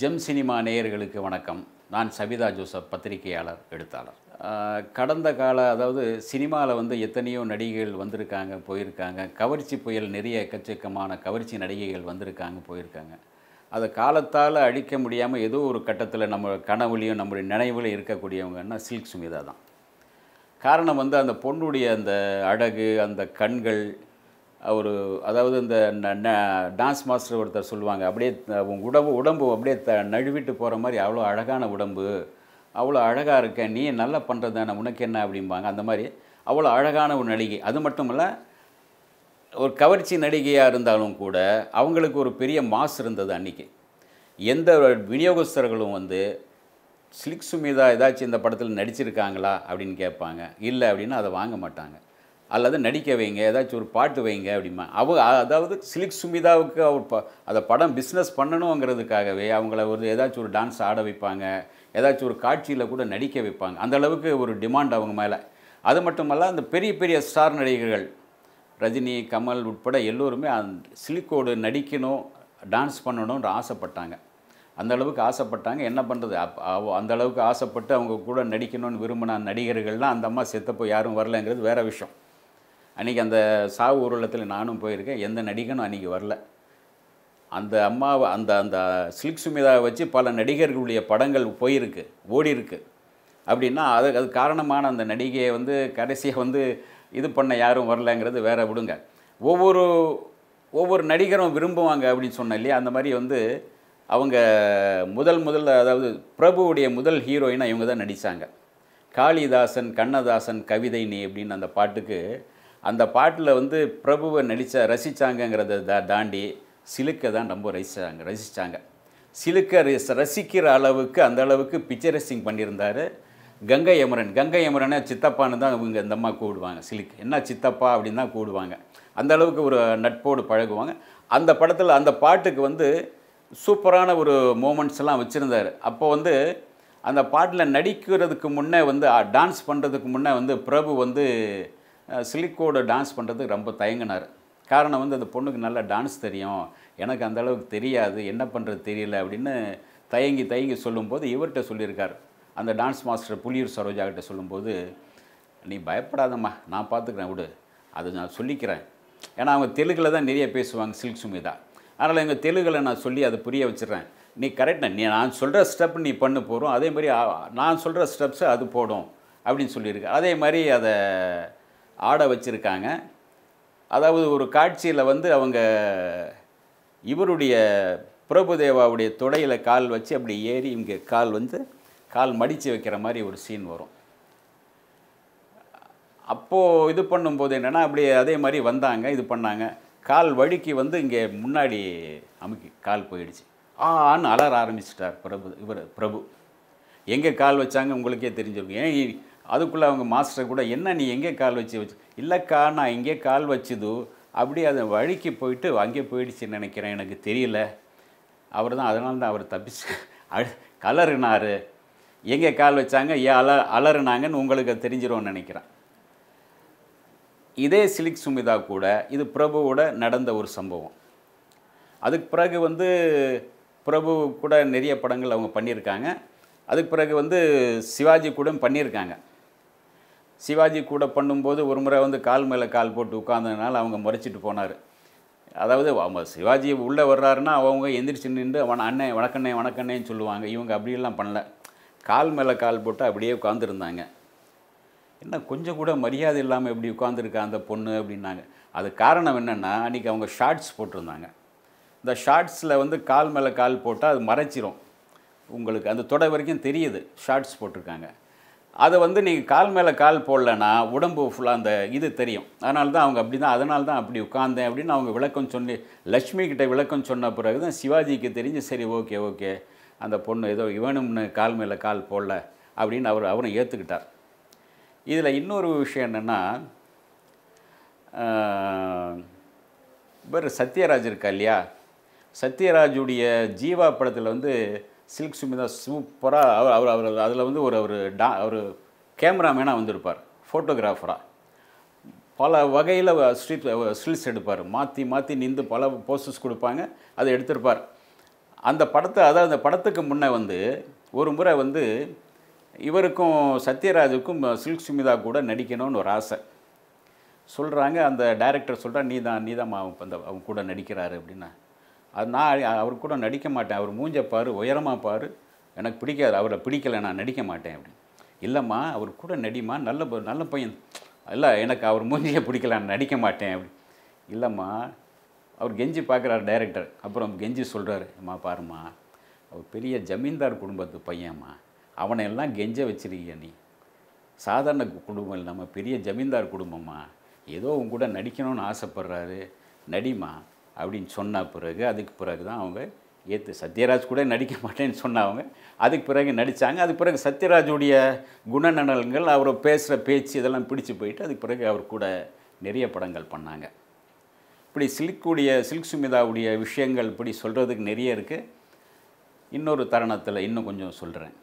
GeM cinema நேயர்களுக்கு வணக்கம் நான் சவிதா ஜோசப் பத்திரிகையாளர் எழுத்தாளர் கடந்த கால அதாவது சினிமாவில் வந்து எத்தனையோ நடிகைகள் வந்திருக்காங்க போயிருக்காங்க கவர்ச்சி புயல் நிறைய எக்கச்சக்கமான கவர்ச்சி நடிகைகள் வந்திருக்காங்க போயிருக்காங்க அதை காலத்தால் அழிக்க முடியாமல் ஏதோ ஒரு கட்டத்தில் நம்ம கனவுலையும் நம்முடைய நினைவில் இருக்கக்கூடியவங்கன்னா சில்க் சுமிதா தான் காரணம் வந்து அந்த பொண்ணுடைய அந்த அழகு அந்த கண்கள் ஒரு அதாவது இந்த டான்ஸ் மாஸ்டர் ஒருத்தர் சொல்லுவாங்க அப்படியே உடம்பு உடம்பு அப்படியே த நழுவிட்டு போகிற மாதிரி அவ்வளோ அழகான உடம்பு அவ்வளோ அழகாக இருக்க நீ நல்லா பண்ணுறது தானே உனக்கு என்ன அப்படிம்பாங்க அந்த மாதிரி அவ்வளோ அழகான ஒரு நடிகை அது மட்டும் இல்லை ஒரு கவர்ச்சி நடிகையாக இருந்தாலும் கூட அவங்களுக்கு ஒரு பெரிய மாஸ் இருந்தது அன்றைக்கி எந்த விநியோகஸ்தர்களும் வந்து ஸ்லிக் சுமிதா ஏதாச்சும் இந்த படத்தில் நடிச்சிருக்காங்களா அப்படின்னு கேட்பாங்க இல்லை அப்படின்னா அதை வாங்க மாட்டாங்க அல்லது நடிக்க வைங்க ஏதாச்சும் ஒரு பாட்டு வைங்க அப்படிமா அவ அதாவது சிலிக் சுமிதாவுக்கு அவர் ப அதை படம் பிஸ்னஸ் பண்ணணுங்கிறதுக்காகவே அவங்கள ஒரு ஏதாச்சும் ஒரு டான்ஸ் ஆட வைப்பாங்க ஏதாச்சும் ஒரு காட்சியில் கூட நடிக்க வைப்பாங்க அந்தளவுக்கு ஒரு டிமாண்ட் அவங்க மேலே அது மட்டுமல்ல அந்த பெரிய பெரிய ஸ்டார் நடிகர்கள் ரஜினி கமல் உட்பட எல்லோருமே அந்த சிலிக்கோடு நடிக்கணும் டான்ஸ் பண்ணணுன்ற ஆசைப்பட்டாங்க அந்த அளவுக்கு ஆசைப்பட்டாங்க என்ன பண்ணுறது அப் அந்த அளவுக்கு ஆசைப்பட்டு அவங்க கூட நடிக்கணும்னு விரும்பின நடிகர்கள்லாம் அந்த அம்மா செத்தப்போ யாரும் வரலங்கிறது வேறு விஷயம் அன்றைக்கி அந்த சாவு ஊர்வலத்தில் நானும் போயிருக்கேன் எந்த நடிகனும் அன்றைக்கி வரல அந்த அம்மாவை அந்த அந்த சில்க் சுமிதாவை வச்சு பல நடிகர்களுடைய படங்கள் போயிருக்கு ஓடி இருக்கு அப்படின்னா அது அது காரணமான அந்த நடிகையை வந்து கடைசியாக வந்து இது பண்ண யாரும் வரலங்கிறது வேற விடுங்க ஒவ்வொரு ஒவ்வொரு நடிகரும் விரும்புவாங்க அப்படின்னு சொன்ன இல்லையா அந்த மாதிரி வந்து அவங்க முதல் முதல்ல அதாவது பிரபுவுடைய முதல் ஹீரோயினாக இவங்க தான் நடித்தாங்க காளிதாசன் கண்ணதாசன் கவிதை நீ அப்படின்னு அந்த பாட்டுக்கு அந்த பாட்டில் வந்து பிரபுவை நடித்த ரசித்தாங்கங்கிறத தா தாண்டி சிலுக்கை தான் ரொம்ப ரசித்தாங்க ரசித்தாங்க சிலுக்க ரசிக்கிற அளவுக்கு அந்த அளவுக்கு பிக்சரசிங் பண்ணியிருந்தார் கங்கை யமரன் கங்கை யமரனை சித்தப்பான்னு தான் இவங்க இந்த அம்மா கூடுவாங்க சிலுக்கு என்ன சித்தப்பா அப்படின்னு தான் கூடுவாங்க அந்த அளவுக்கு ஒரு நட்போடு பழகுவாங்க அந்த படத்தில் அந்த பாட்டுக்கு வந்து சூப்பரான ஒரு மூமெண்ட்ஸ் எல்லாம் வச்சுருந்தார் அப்போ வந்து அந்த பாட்டில் நடிக்கிறதுக்கு முன்னே வந்து டான்ஸ் பண்ணுறதுக்கு முன்னே வந்து பிரபு வந்து சிலிக்கோடு டான்ஸ் பண்ணுறதுக்கு ரொம்ப தயங்கினார் காரணம் வந்து அந்த பொண்ணுக்கு நல்லா டான்ஸ் தெரியும் எனக்கு அந்த அளவுக்கு தெரியாது என்ன பண்ணுறது தெரியல அப்படின்னு தயங்கி தயங்கி சொல்லும்போது இவர்கிட்ட சொல்லியிருக்கார் அந்த டான்ஸ் மாஸ்டர் புலியூர் சரோஜா கிட்ட சொல்லும்போது நீ பயப்படாதம்மா நான் பார்த்துக்கிறேன் விடு அதை நான் சொல்லிக்கிறேன் ஏன்னா அவங்க தெலுங்கில் தான் நிறைய பேசுவாங்க சில்க் சுமிதா அதனால் எங்கள் தெலுங்கில் நான் சொல்லி அதை புரிய வச்சிடறேன் நீ கரெக்டாக நீ நான் சொல்கிற ஸ்டெப் நீ பண்ண போகிறோம் அதே மாதிரி நான் சொல்கிற ஸ்டெப்ஸை அது போடும் அப்படின்னு சொல்லியிருக்கேன் அதே மாதிரி அதை ஆட வச்சுருக்காங்க அதாவது ஒரு காட்சியில் வந்து அவங்க இவருடைய பிரபுதேவாவுடைய தொடையில் கால் வச்சு அப்படி ஏறி இங்கே கால் வந்து கால் மடித்து வைக்கிற மாதிரி ஒரு சீன் வரும் அப்போது இது பண்ணும்போது என்னென்னா அப்படியே அதே மாதிரி வந்தாங்க இது பண்ணாங்க கால் வழுக்கி வந்து இங்கே முன்னாடி அமுக்கி கால் போயிடுச்சு ஆன்னு அலற ஆரம்பிச்சிட்டார் பிரபு இவர் பிரபு எங்கே கால் வச்சாங்க உங்களுக்கே தெரிஞ்சிருக்கும் ஏன் அதுக்குள்ளே அவங்க மாஸ்டர் கூட என்ன நீ எங்கே கால் வச்சு வச்சு இல்லைக்கா நான் எங்கே கால் வச்சுது அப்படி அதை வழிக்கு போயிட்டு அங்கே போயிடுச்சுன்னு நினைக்கிறேன் எனக்கு தெரியல அவர் தான் அதனால தான் அவர் தப்பிச்சு அழு கலருனார் எங்கே கால் வச்சாங்க ஏன் அல அலறுனாங்கன்னு உங்களுக்கு தெரிஞ்சிரும்னு நினைக்கிறேன் இதே சிலிக் சுமிதா கூட இது பிரபுவோட நடந்த ஒரு சம்பவம் அதுக்கு பிறகு வந்து பிரபு கூட நிறைய படங்கள் அவங்க பண்ணியிருக்காங்க அதுக்கு பிறகு வந்து சிவாஜி கூட பண்ணியிருக்காங்க சிவாஜி கூட பண்ணும்போது ஒரு முறை வந்து கால் மேலே கால் போட்டு உட்கார்ந்ததுனால அவங்க முறைச்சிட்டு போனார் அதாவது அவங்க சிவாஜி உள்ளே வர்றாருன்னா அவங்க எந்திரிச்சு நின்று அவன் அண்ணன் வணக்கண்ணே வணக்கண்ணேன்னு சொல்லுவாங்க இவங்க அப்படியெல்லாம் பண்ணல கால் மேலே கால் போட்டு அப்படியே உட்காந்துருந்தாங்க என்ன கொஞ்சம் கூட மரியாதை இல்லாமல் எப்படி உட்காந்துருக்கா அந்த பொண்ணு அப்படின்னாங்க அது காரணம் என்னென்னா அன்றைக்கி அவங்க ஷார்ட்ஸ் போட்டிருந்தாங்க இந்த ஷார்ட்ஸில் வந்து கால் மேலே கால் போட்டால் அது மறைச்சிரும் உங்களுக்கு அந்த தொடை வரைக்கும் தெரியுது ஷார்ட்ஸ் போட்டிருக்காங்க அதை வந்து நீங்கள் கால் மேலே கால் போடலன்னா உடம்பு ஃபுல்லாக அந்த இது தெரியும் அதனால தான் அவங்க அப்படி தான் அதனால தான் அப்படி உட்காந்தேன் அப்படின்னு அவங்க விளக்கம் சொல்லி லக்ஷ்மி கிட்டே விளக்கம் சொன்ன பிறகு தான் சிவாஜிக்கு தெரிஞ்சு சரி ஓகே ஓகே அந்த பொண்ணு ஏதோ இவனும்னு கால் மேலே கால் போடல அப்படின்னு அவர் அவரும் ஏற்றுக்கிட்டார் இதில் இன்னொரு விஷயம் என்னென்னா இவர் சத்யராஜ் இருக்கா இல்லையா சத்யராஜுடைய ஜீவா படத்தில் வந்து சில்க் சுமிதா சூப்பராக அவர் அவர் அவர் அதில் வந்து ஒரு ஒரு டா ஒரு கேமராமேனாக வந்திருப்பார் ஃபோட்டோகிராஃபராக பல வகையில் ஸ்ட்ரீட் ஸ்டில்ஸ் எடுப்பார் மாற்றி மாற்றி நின்று பல போஸ்டர்ஸ் கொடுப்பாங்க அதை எடுத்திருப்பார் அந்த படத்தை அதாவது அந்த படத்துக்கு முன்னே வந்து ஒரு முறை வந்து இவருக்கும் சத்யராஜுக்கும் சில்க் சுமிதா கூட நடிக்கணும்னு ஒரு ஆசை சொல்கிறாங்க அந்த டைரக்டர் சொல்கிறா நீ தான் நீ தான் அவன் கூட நடிக்கிறாரு அப்படின்னா அது நான் அவர் கூட நடிக்க மாட்டேன் அவர் மூஞ்ச பாரு உயரமாக பார் எனக்கு பிடிக்காது அவரை பிடிக்கலை நான் நடிக்க மாட்டேன் அப்படின்னு இல்லைம்மா அவர் கூட நடிமா நல்ல நல்ல பையன் இல்லை எனக்கு அவர் மூஞ்சியை பிடிக்கல நான் நடிக்க மாட்டேன் அப்படி இல்லைம்மா அவர் கெஞ்சி பார்க்குறாரு டைரக்டர் அப்புறம் கெஞ்சி சொல்கிறாரு அம்மா பாருமா அவர் பெரிய ஜமீன்தார் குடும்பத்து பையன்ம்மா அவனை எல்லாம் கெஞ்ச வச்சிருக்கிய நீ சாதாரண குடும்பம் இல்லாமல் பெரிய ஜமீன்தார் குடும்பம்மா ஏதோ உங்க கூட நடிக்கணும்னு ஆசைப்படுறாரு நடிமா அப்படின்னு சொன்ன பிறகு அதுக்கு பிறகு தான் அவங்க ஏற்று சத்யராஜ் கூட நடிக்க மாட்டேன்னு சொன்னவங்க அதுக்கு பிறகு நடித்தாங்க அதுக்கு பிறகு சத்யராஜுடைய குணநலன்கள் அவர் பேசுகிற பேச்சு இதெல்லாம் பிடிச்சி போயிட்டு அதுக்கு பிறகு அவர் கூட நிறைய படங்கள் பண்ணாங்க இப்படி சில்குடைய சில்க் சுமிதாவுடைய விஷயங்கள் இப்படி சொல்கிறதுக்கு நிறைய இருக்குது இன்னொரு தருணத்தில் இன்னும் கொஞ்சம் சொல்கிறேன்